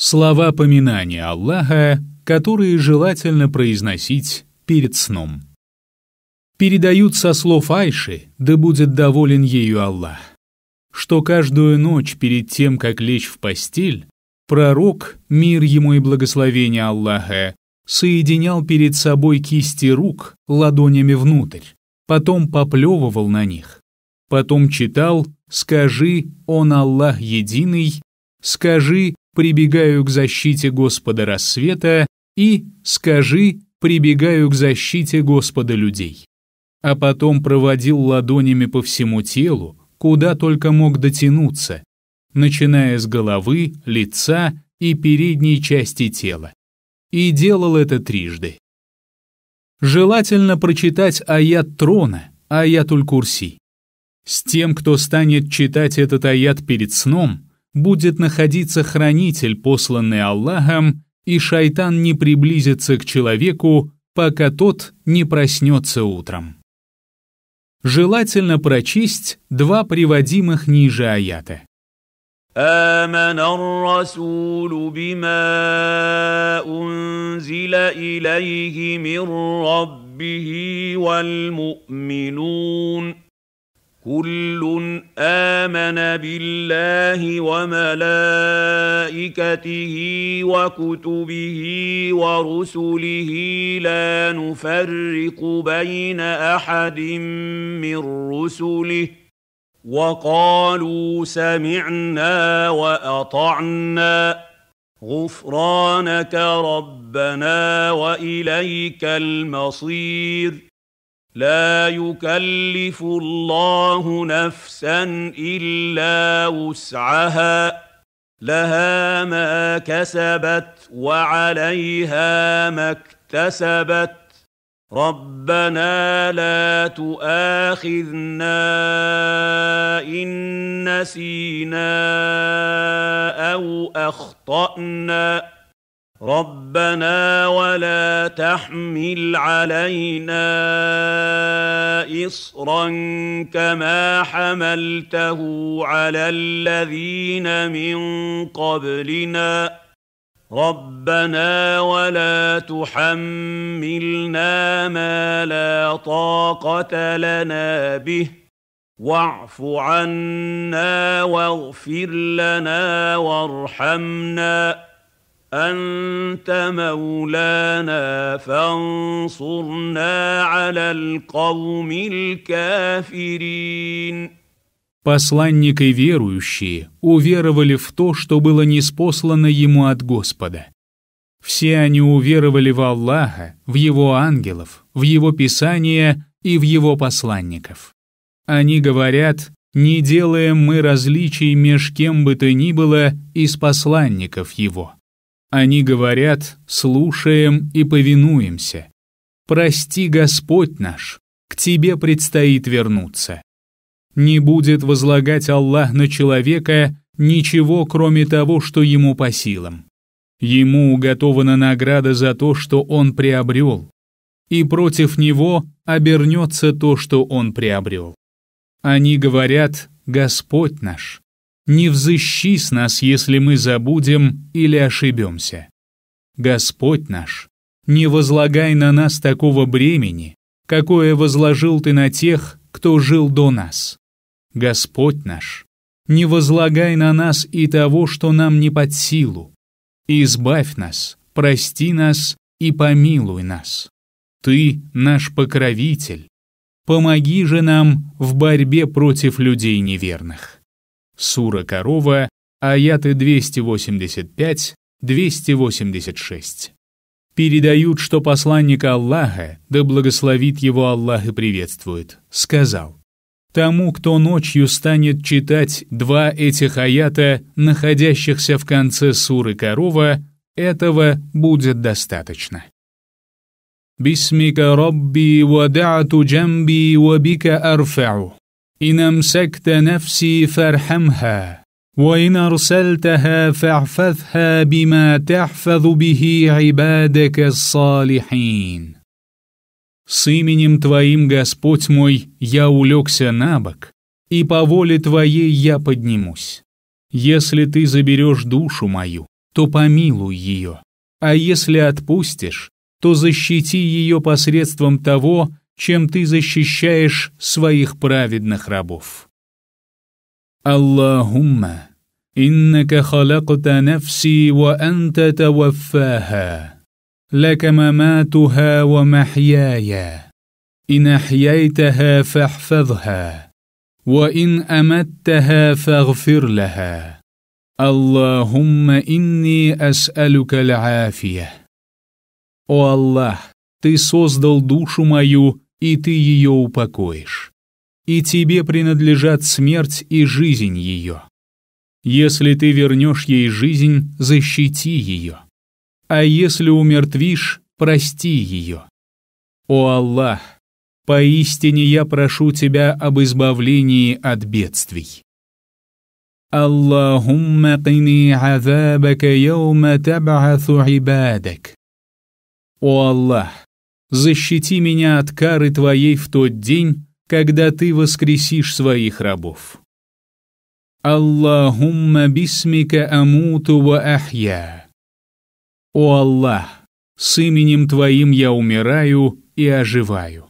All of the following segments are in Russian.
Слова поминания Аллаха, которые желательно произносить перед сном. Передают со слов Айши, да будет доволен ею Аллах, что каждую ночь перед тем, как лечь в постель, пророк, мир ему и благословение Аллаха, соединял перед собой кисти рук ладонями внутрь, потом поплевывал на них, потом читал «Скажи, он Аллах единый», «Скажи, «Прибегаю к защите Господа рассвета» и «Скажи, прибегаю к защите Господа людей». А потом проводил ладонями по всему телу, куда только мог дотянуться, начиная с головы, лица и передней части тела. И делал это трижды. Желательно прочитать аят трона, аят аятуль-курси. С тем, кто станет читать этот аят перед сном, будет находиться хранитель, посланный Аллахом, и шайтан не приблизится к человеку, пока тот не проснется утром. Желательно прочесть два приводимых ниже аята. آمن الرسول بما أنزل إليه من ربه والمؤمنون كل امن بالله وملائكته وكتبه ورسله لا نفرق بين احد من رسله وقالوا سمعنا واطعنا غفرانك ربنا واليك المصير لا يكلف الله نفسا الا وسعها لها ما كسبت وعليها ما اكتسبت ربنا لا تؤاخذنا ان نسينا او اخطانا ربنا ولا تحمل علينا اصرا كما حملته على الذين من قبلنا ربنا ولا تحملنا ما لا طاقه لنا به واعف عنا واغفر لنا وارحمنا انت مولانا فانصرنا على القوم الكافرين Посланник и верующие уверовали в то, что было неспослано ему от Господа. Все они уверовали в Аллаха, в Его ангелов, в Его Писание и в Его посланников. Они говорят, не делаем мы различий меж кем бы то ни было из посланников Его. Они говорят «слушаем и повинуемся». «Прости, Господь наш, к Тебе предстоит вернуться». Не будет возлагать Аллах на человека ничего, кроме того, что ему по силам. Ему уготована награда за то, что он приобрел, и против него обернется то, что он приобрел. Они говорят «Господь наш, не взыщи с нас, если мы забудем или ошибемся. Господь наш, не возлагай на нас такого бремени, какое возложил ты на тех, кто жил до нас. Господь наш, не возлагай на нас и того, что нам не под силу. Избавь нас, прости нас и помилуй нас. Ты наш покровитель. Помоги же нам в борьбе против людей неверных. Сура Корова, аяты 285-286. Передают, что посланник Аллаха, да благословит его Аллах и приветствует, сказал, «Тому, кто ночью станет читать два этих аята, находящихся в конце суры Корова, этого будет достаточно». «Бисмика Рабби вадату джамби вабика арфау» إن أمسكت نفسي فارحمها وإن أرسلتها فاحفظها بما تحفظ به عبادك الصالحين С именем Твоим, Господь мой, я улегся на бок, и по воле Твоей я поднимусь. Если Ты заберешь душу мою, то помилуй ее, а если отпустишь, то защити ее посредством того, чем ты защищаешь своих праведных рабов. Аллахумма, иннака халакта нафси ва анта таваффаха, лака маматуха ва махьяя, ин ахьяйтаха фахфадха, ва ин аматтаха фагфир лаха. اللهم إني أسألك العافية. О Аллах, Ты создал душу мою и ты ее упокоишь. И тебе принадлежат смерть и жизнь ее. Если ты вернешь ей жизнь, защити ее. А если умертвишь, прости ее. О Аллах, поистине я прошу тебя об избавлении от бедствий. Аллахумма кини азабака яума таб'асу ибадак. О Аллах, защити меня от кары Твоей в тот день, когда Ты воскресишь своих рабов. Аллахумма бисмика амуту ва ахья. О Аллах, с именем Твоим я умираю и оживаю.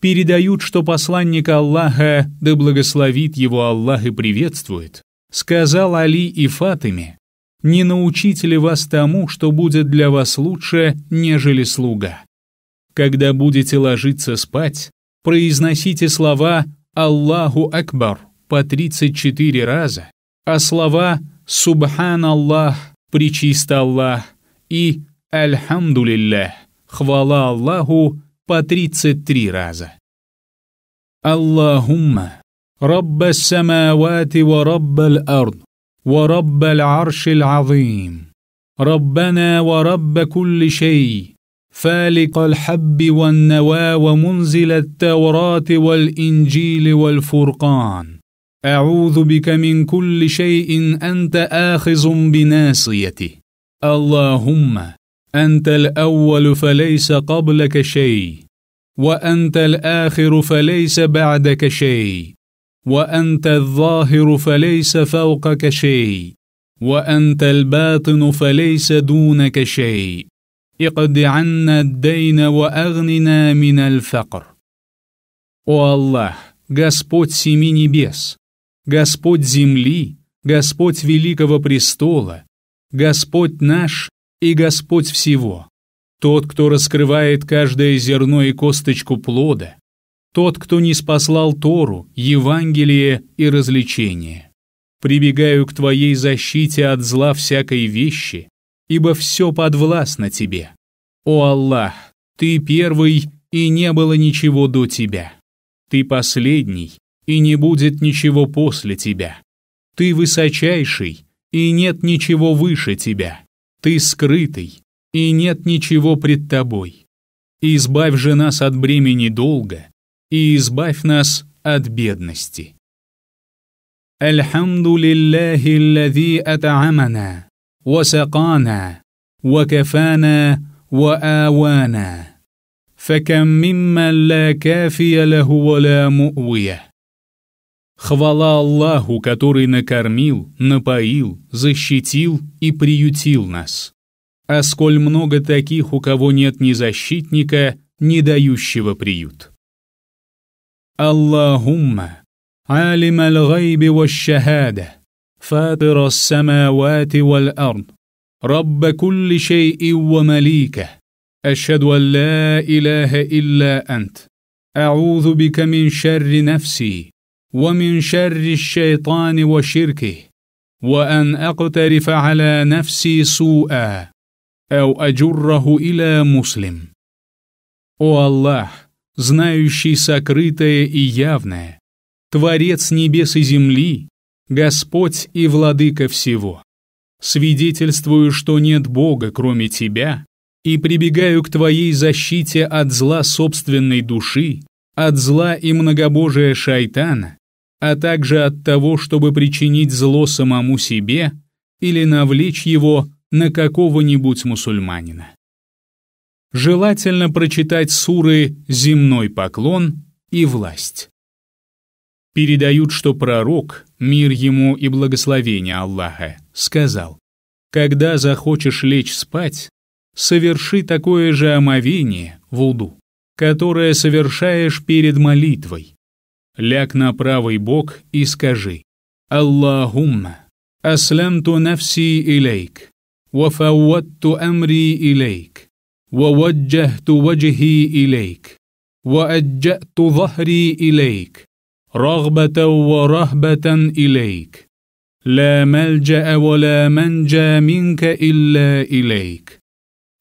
Передают, что посланник Аллаха, да благословит его Аллах и приветствует, сказал Али и Фатиме, не научите ли вас тому, что будет для вас лучше, нежели слуга? Когда будете ложиться спать, произносите слова «Аллаху Акбар» по 34 раза, а слова «Субхан Аллах» — «Причист Аллах» и «Альхамдулиллях» — «Хвала Аллаху» по 33 раза. Аллахумма, Рабба самавати ва Рабба ард ورب العرش العظيم ربنا ورب كل شيء فالق الحب والنوى ومنزل التوراه والانجيل والفرقان اعوذ بك من كل شيء انت اخذ بناصيته اللهم انت الاول فليس قبلك شيء وانت الاخر فليس بعدك شيء وأنت الظاهر فليس فوقك شيء وأنت الباطن فليس دونك شيء اقد عنا الدين وأغننا من الفقر О Аллах, Господь семи небес, Господь земли, Господь великого престола, Господь наш и Господь всего, Тот, кто раскрывает каждое зерно и косточку плода, тот, кто не спаслал Тору, Евангелие и развлечение. Прибегаю к Твоей защите от зла всякой вещи, ибо все подвластно Тебе. О Аллах, Ты первый, и не было ничего до Тебя. Ты последний, и не будет ничего после Тебя. Ты высочайший, и нет ничего выше Тебя. Ты скрытый, и нет ничего пред Тобой. Избавь же нас от бремени долга, и избавь нас от бедности. الحمد لله الذي أتعمنا وسقانا وكفانا وآوانا فكم ممن لا كافي له ولا مؤويه Хвала Аллаху, который накормил, напоил, защитил и приютил нас. А сколь много таких, у кого нет ни защитника, ни дающего приют. اللهم عالم الغيب والشهاده فاطر السماوات والارض رب كل شيء ومليكه اشهد ان لا اله الا انت اعوذ بك من شر نفسي ومن شر الشيطان وشركه وان اقترف على نفسي سوءا او اجره الى مسلم والله знающий сокрытое и явное, Творец небес и земли, Господь и Владыка всего. Свидетельствую, что нет Бога, кроме Тебя, и прибегаю к Твоей защите от зла собственной души, от зла и многобожия шайтана, а также от того, чтобы причинить зло самому себе или навлечь его на какого-нибудь мусульманина желательно прочитать суры «Земной поклон» и «Власть». Передают, что пророк, мир ему и благословение Аллаха, сказал, «Когда захочешь лечь спать, соверши такое же омовение, вуду, которое совершаешь перед молитвой. Ляг на правый бок и скажи, «Аллахумма, аслямту нафси илейк, вафауатту амри илейк, ووجهت وجهي اليك واجات ظهري اليك رغبه ورهبه اليك لا ملجا ولا منجى منك الا اليك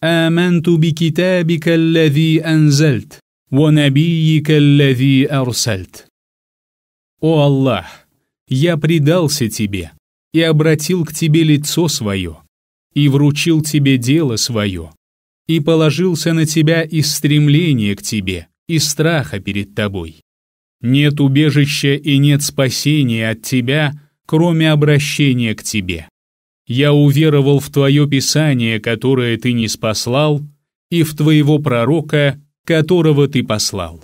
امنت بكتابك الذي انزلت ونبيك الذي ارسلت о Аллах я предался тебе и обратил к тебе лицо свое и вручил тебе дело свое и положился на тебя из стремления к тебе, и страха перед тобой. Нет убежища и нет спасения от тебя, кроме обращения к тебе. Я уверовал в твое писание, которое ты не спаслал, и в твоего пророка, которого ты послал.